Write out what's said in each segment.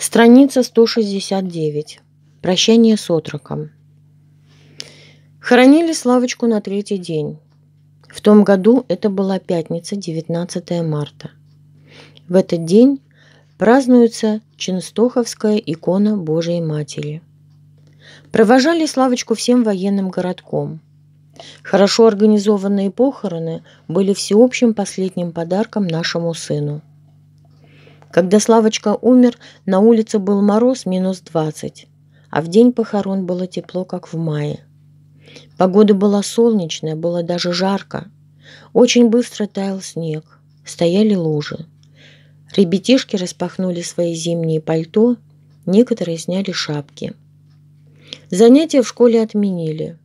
Страница 169. Прощание с отроком. Хоронили Славочку на третий день. В том году это была пятница, 19 марта. В этот день празднуется Ченстоховская икона Божией Матери. Провожали Славочку всем военным городком. Хорошо организованные похороны были всеобщим последним подарком нашему сыну – когда Славочка умер, на улице был мороз минус двадцать, а в день похорон было тепло, как в мае. Погода была солнечная, было даже жарко. Очень быстро таял снег, стояли лужи. Ребятишки распахнули свои зимние пальто, некоторые сняли шапки. Занятия в школе отменили.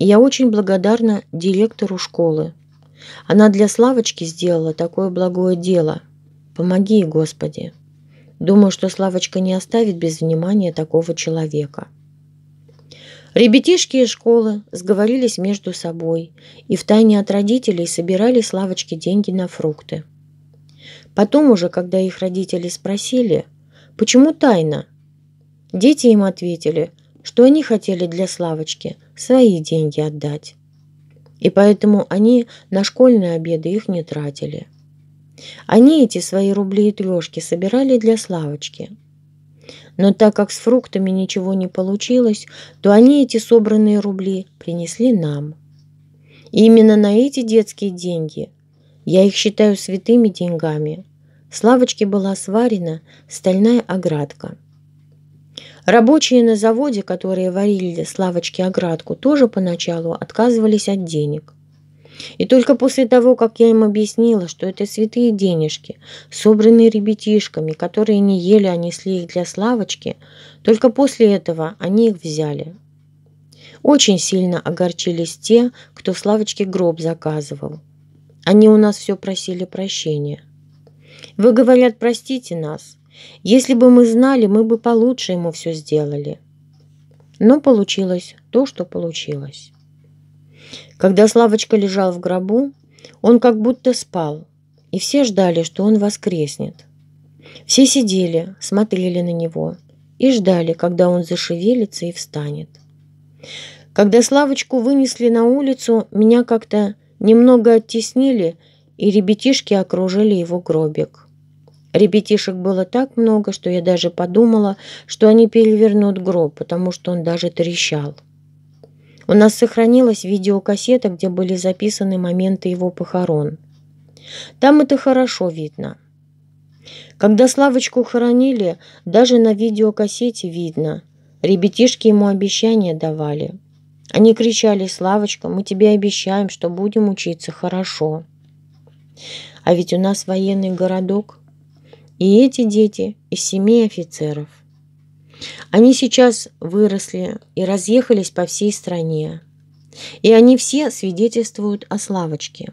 я очень благодарна директору школы. Она для Славочки сделала такое благое дело – Помоги, Господи. Думаю, что Славочка не оставит без внимания такого человека. Ребятишки из школы сговорились между собой и втайне от родителей собирали Славочке деньги на фрукты. Потом уже, когда их родители спросили, почему тайна, дети им ответили, что они хотели для Славочки свои деньги отдать. И поэтому они на школьные обеды их не тратили. Они эти свои рубли и трешки собирали для Славочки. Но так как с фруктами ничего не получилось, то они эти собранные рубли принесли нам. И именно на эти детские деньги, я их считаю святыми деньгами, Славочке была сварена стальная оградка. Рабочие на заводе, которые варили Славочке оградку, тоже поначалу отказывались от денег. И только после того, как я им объяснила, что это святые денежки, собранные ребятишками, которые не ели, а несли их для Славочки, только после этого они их взяли. Очень сильно огорчились те, кто Славочке гроб заказывал. Они у нас все просили прощения. Вы, говорят, простите нас. Если бы мы знали, мы бы получше ему все сделали. Но получилось то, что получилось. Когда Славочка лежал в гробу, он как будто спал, и все ждали, что он воскреснет. Все сидели, смотрели на него и ждали, когда он зашевелится и встанет. Когда Славочку вынесли на улицу, меня как-то немного оттеснили, и ребятишки окружили его гробик. Ребятишек было так много, что я даже подумала, что они перевернут гроб, потому что он даже трещал. У нас сохранилась видеокассета, где были записаны моменты его похорон. Там это хорошо видно. Когда Славочку хоронили, даже на видеокассете видно. Ребятишки ему обещания давали. Они кричали, «Славочка, мы тебе обещаем, что будем учиться хорошо». А ведь у нас военный городок. И эти дети из семей офицеров. Они сейчас выросли и разъехались по всей стране. И они все свидетельствуют о Славочке,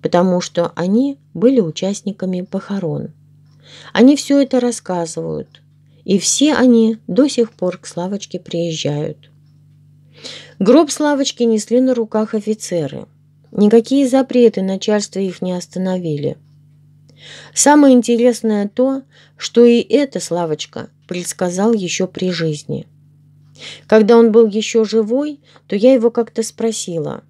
потому что они были участниками похорон. Они все это рассказывают, и все они до сих пор к Славочке приезжают. Гроб Славочки несли на руках офицеры. Никакие запреты начальства их не остановили. Самое интересное то, что и эта Славочка предсказал еще при жизни. Когда он был еще живой, то я его как-то спросила.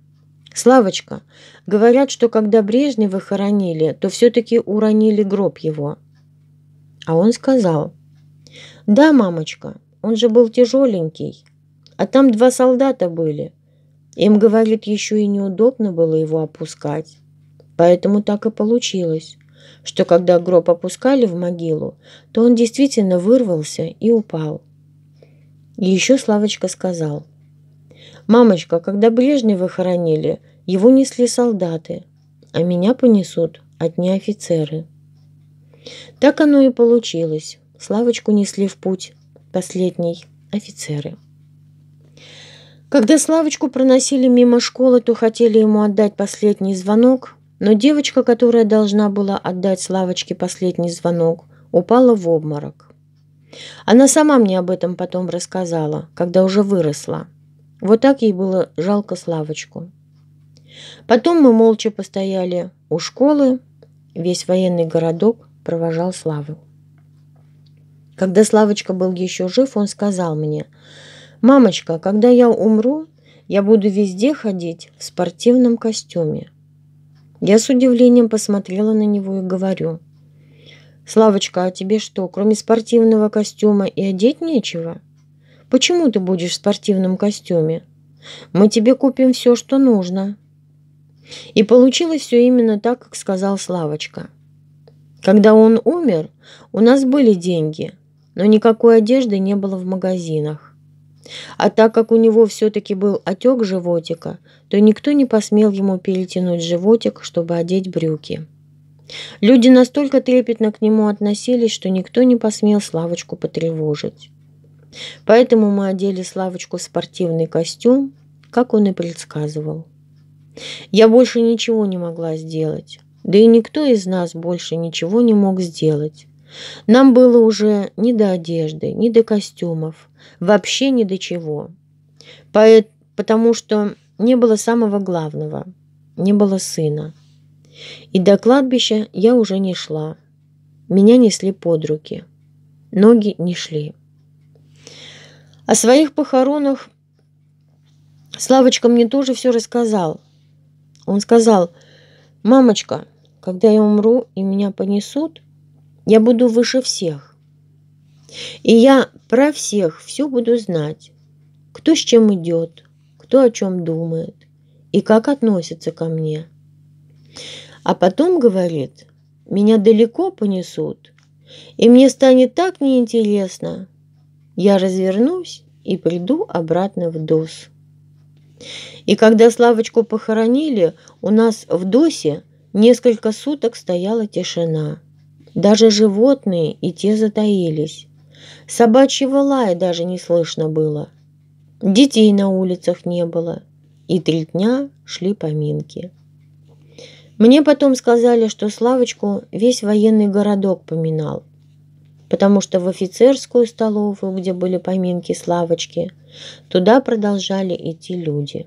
«Славочка, говорят, что когда Брежнева хоронили, то все-таки уронили гроб его». А он сказал, «Да, мамочка, он же был тяжеленький, а там два солдата были. Им, говорит, еще и неудобно было его опускать, поэтому так и получилось» что когда гроб опускали в могилу, то он действительно вырвался и упал. И еще Славочка сказал. «Мамочка, когда Брежнева хоронили, его несли солдаты, а меня понесут одни офицеры». Так оно и получилось. Славочку несли в путь последний офицеры. Когда Славочку проносили мимо школы, то хотели ему отдать последний звонок, но девочка, которая должна была отдать Славочке последний звонок, упала в обморок. Она сама мне об этом потом рассказала, когда уже выросла. Вот так ей было жалко Славочку. Потом мы молча постояли у школы. Весь военный городок провожал Славу. Когда Славочка был еще жив, он сказал мне, «Мамочка, когда я умру, я буду везде ходить в спортивном костюме. Я с удивлением посмотрела на него и говорю. «Славочка, а тебе что, кроме спортивного костюма и одеть нечего? Почему ты будешь в спортивном костюме? Мы тебе купим все, что нужно». И получилось все именно так, как сказал Славочка. Когда он умер, у нас были деньги, но никакой одежды не было в магазинах. А так как у него все-таки был отек животика, то никто не посмел ему перетянуть животик, чтобы одеть брюки. Люди настолько трепетно к нему относились, что никто не посмел Славочку потревожить. Поэтому мы одели Славочку в спортивный костюм, как он и предсказывал. Я больше ничего не могла сделать, да и никто из нас больше ничего не мог сделать. Нам было уже ни до одежды, ни до костюмов – вообще ни до чего. Потому что не было самого главного, не было сына. И до кладбища я уже не шла. Меня несли под руки. Ноги не шли. О своих похоронах Славочка мне тоже все рассказал. Он сказал, «Мамочка, когда я умру и меня понесут, я буду выше всех. И я про всех все буду знать. Кто с чем идет, кто о чем думает и как относится ко мне. А потом, говорит, меня далеко понесут, и мне станет так неинтересно. Я развернусь и приду обратно в ДОС. И когда Славочку похоронили, у нас в ДОСе несколько суток стояла тишина. Даже животные и те затаились. Собачьего лая даже не слышно было. Детей на улицах не было. И три дня шли поминки. Мне потом сказали, что Славочку весь военный городок поминал, потому что в офицерскую столовую, где были поминки Славочки, туда продолжали идти люди.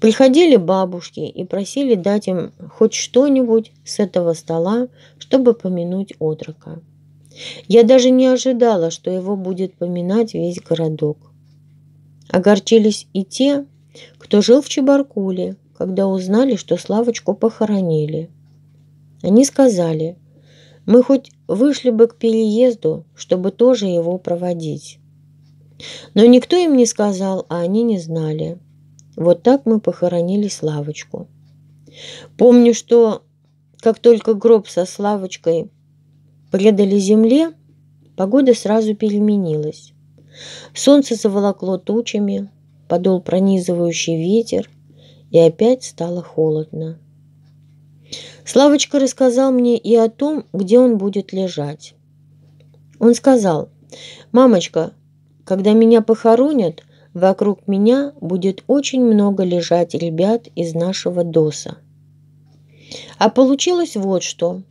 Приходили бабушки и просили дать им хоть что-нибудь с этого стола, чтобы помянуть отрока. Я даже не ожидала, что его будет поминать весь городок. Огорчились и те, кто жил в Чебаркуле, когда узнали, что Славочку похоронили. Они сказали, мы хоть вышли бы к переезду, чтобы тоже его проводить. Но никто им не сказал, а они не знали. Вот так мы похоронили Славочку. Помню, что как только гроб со Славочкой Предали земле, погода сразу переменилась. Солнце заволокло тучами, подул пронизывающий ветер, и опять стало холодно. Славочка рассказал мне и о том, где он будет лежать. Он сказал, «Мамочка, когда меня похоронят, вокруг меня будет очень много лежать ребят из нашего ДОСа». А получилось вот что.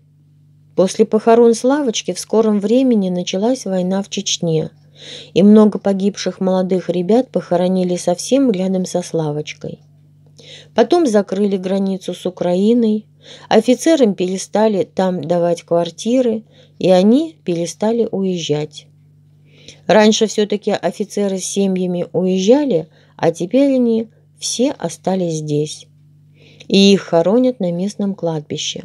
После похорон Славочки в скором времени началась война в Чечне, и много погибших молодых ребят похоронили совсем рядом со Славочкой. Потом закрыли границу с Украиной, офицерам перестали там давать квартиры, и они перестали уезжать. Раньше все-таки офицеры с семьями уезжали, а теперь они все остались здесь. И их хоронят на местном кладбище.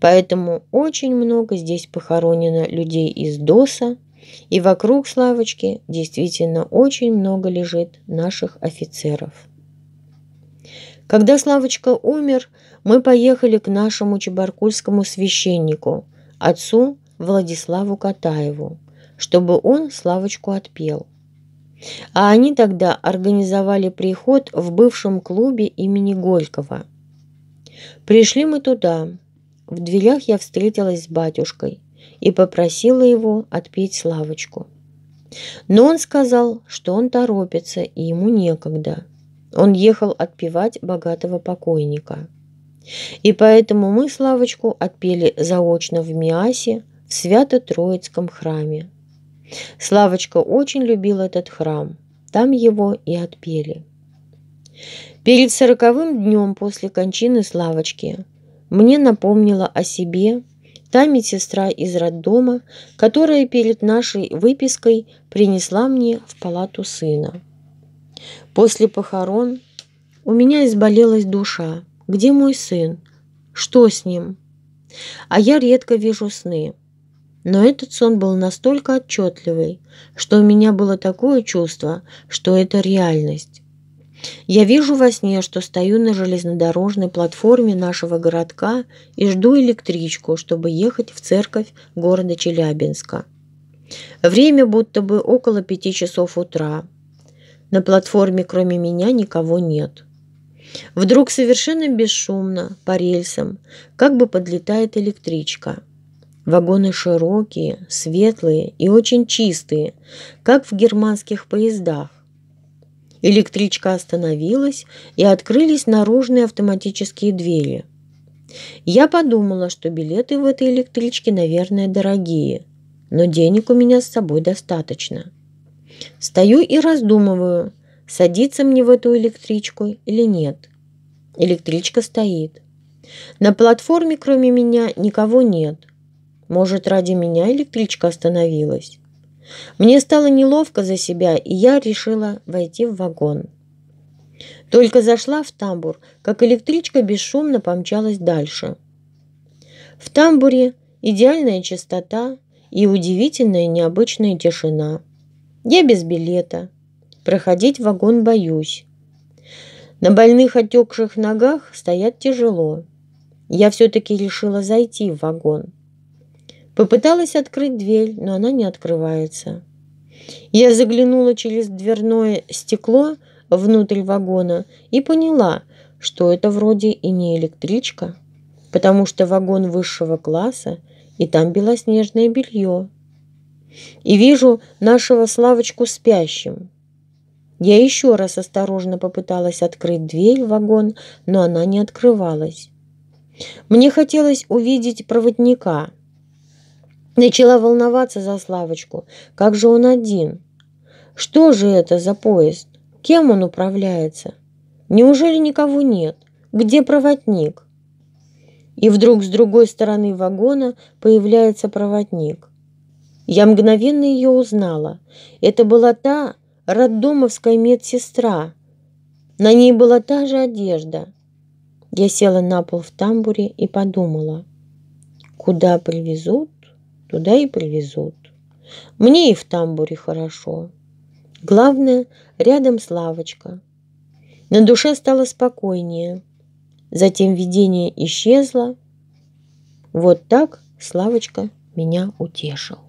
Поэтому очень много здесь похоронено людей из ДОСа, и вокруг Славочки действительно очень много лежит наших офицеров. Когда Славочка умер, мы поехали к нашему чебаркульскому священнику, отцу Владиславу Катаеву, чтобы он Славочку отпел. А они тогда организовали приход в бывшем клубе имени Горького. Пришли мы туда, в дверях я встретилась с батюшкой и попросила его отпеть Славочку. Но он сказал, что он торопится и ему некогда. Он ехал отпевать богатого покойника. И поэтому мы Славочку отпели заочно в Миасе, в Свято-Троицком храме. Славочка очень любил этот храм, там его и отпели. Перед сороковым днем после кончины Славочки мне напомнила о себе та медсестра из роддома, которая перед нашей выпиской принесла мне в палату сына. После похорон у меня изболелась душа. Где мой сын? Что с ним? А я редко вижу сны. Но этот сон был настолько отчетливый, что у меня было такое чувство, что это реальность. Я вижу во сне, что стою на железнодорожной платформе нашего городка и жду электричку, чтобы ехать в церковь города Челябинска. Время будто бы около пяти часов утра. На платформе кроме меня никого нет. Вдруг совершенно бесшумно, по рельсам, как бы подлетает электричка. Вагоны широкие, светлые и очень чистые, как в германских поездах. Электричка остановилась, и открылись наружные автоматические двери. Я подумала, что билеты в этой электричке, наверное, дорогие, но денег у меня с собой достаточно. Стою и раздумываю, садиться мне в эту электричку или нет. Электричка стоит. На платформе кроме меня никого нет. Может, ради меня электричка остановилась? Мне стало неловко за себя, и я решила войти в вагон. Только зашла в тамбур, как электричка бесшумно помчалась дальше. В тамбуре идеальная чистота и удивительная необычная тишина. Я без билета. Проходить вагон боюсь. На больных отекших ногах стоять тяжело. Я все-таки решила зайти в вагон. Попыталась открыть дверь, но она не открывается. Я заглянула через дверное стекло внутрь вагона и поняла, что это вроде и не электричка, потому что вагон высшего класса, и там белоснежное белье. И вижу нашего Славочку спящим. Я еще раз осторожно попыталась открыть дверь в вагон, но она не открывалась. Мне хотелось увидеть проводника – Начала волноваться за Славочку. Как же он один? Что же это за поезд? Кем он управляется? Неужели никого нет? Где проводник? И вдруг с другой стороны вагона появляется проводник. Я мгновенно ее узнала. Это была та роддомовская медсестра. На ней была та же одежда. Я села на пол в тамбуре и подумала, куда привезут туда и привезут. Мне и в тамбуре хорошо. Главное, рядом Славочка. На душе стало спокойнее. Затем видение исчезло. Вот так Славочка меня утешил.